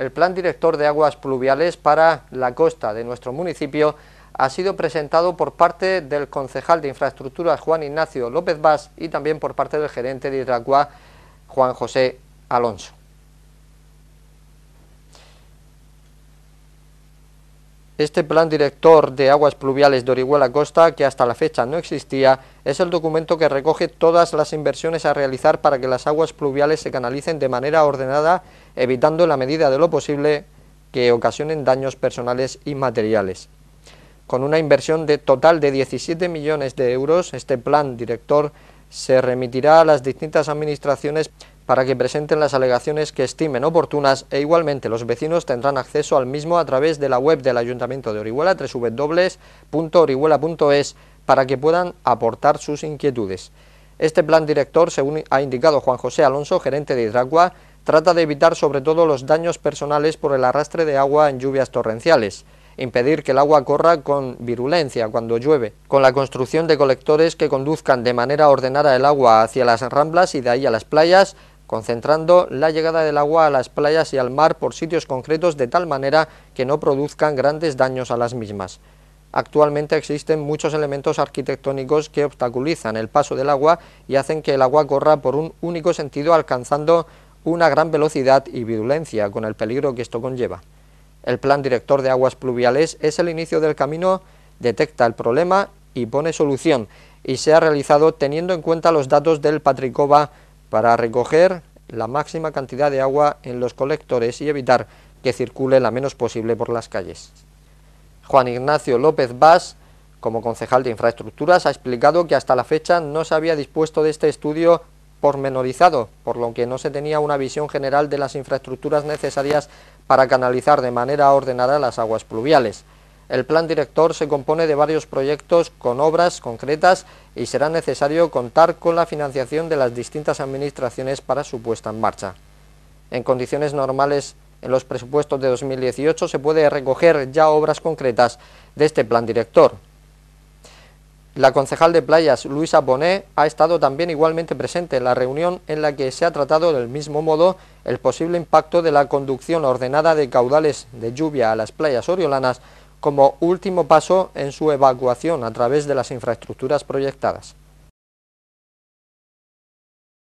El Plan Director de Aguas Pluviales para la costa de nuestro municipio ha sido presentado por parte del concejal de Infraestructuras Juan Ignacio López Vaz y también por parte del gerente de Hidracua Juan José Alonso. Este plan director de aguas pluviales de Orihuela Costa, que hasta la fecha no existía, es el documento que recoge todas las inversiones a realizar para que las aguas pluviales se canalicen de manera ordenada, evitando en la medida de lo posible que ocasionen daños personales y materiales. Con una inversión de total de 17 millones de euros, este plan director se remitirá a las distintas administraciones para que presenten las alegaciones que estimen oportunas e igualmente los vecinos tendrán acceso al mismo a través de la web del Ayuntamiento de Orihuela, www.orihuela.es, para que puedan aportar sus inquietudes. Este plan director, según ha indicado Juan José Alonso, gerente de Hidragua, trata de evitar sobre todo los daños personales por el arrastre de agua en lluvias torrenciales, impedir que el agua corra con virulencia cuando llueve, con la construcción de colectores que conduzcan de manera ordenada el agua hacia las ramblas y de ahí a las playas, concentrando la llegada del agua a las playas y al mar por sitios concretos de tal manera que no produzcan grandes daños a las mismas. Actualmente existen muchos elementos arquitectónicos que obstaculizan el paso del agua y hacen que el agua corra por un único sentido alcanzando una gran velocidad y virulencia con el peligro que esto conlleva. El plan director de aguas pluviales es el inicio del camino, detecta el problema y pone solución y se ha realizado teniendo en cuenta los datos del Patricova para recoger la máxima cantidad de agua en los colectores y evitar que circule la menos posible por las calles. Juan Ignacio López Vaz, como concejal de Infraestructuras, ha explicado que hasta la fecha no se había dispuesto de este estudio pormenorizado, por lo que no se tenía una visión general de las infraestructuras necesarias para canalizar de manera ordenada las aguas pluviales. El plan director se compone de varios proyectos con obras concretas y será necesario contar con la financiación de las distintas administraciones para su puesta en marcha. En condiciones normales, en los presupuestos de 2018 se puede recoger ya obras concretas de este plan director. La concejal de playas, Luisa Bonet, ha estado también igualmente presente en la reunión en la que se ha tratado del mismo modo el posible impacto de la conducción ordenada de caudales de lluvia a las playas oriolanas como último paso en su evacuación a través de las infraestructuras proyectadas.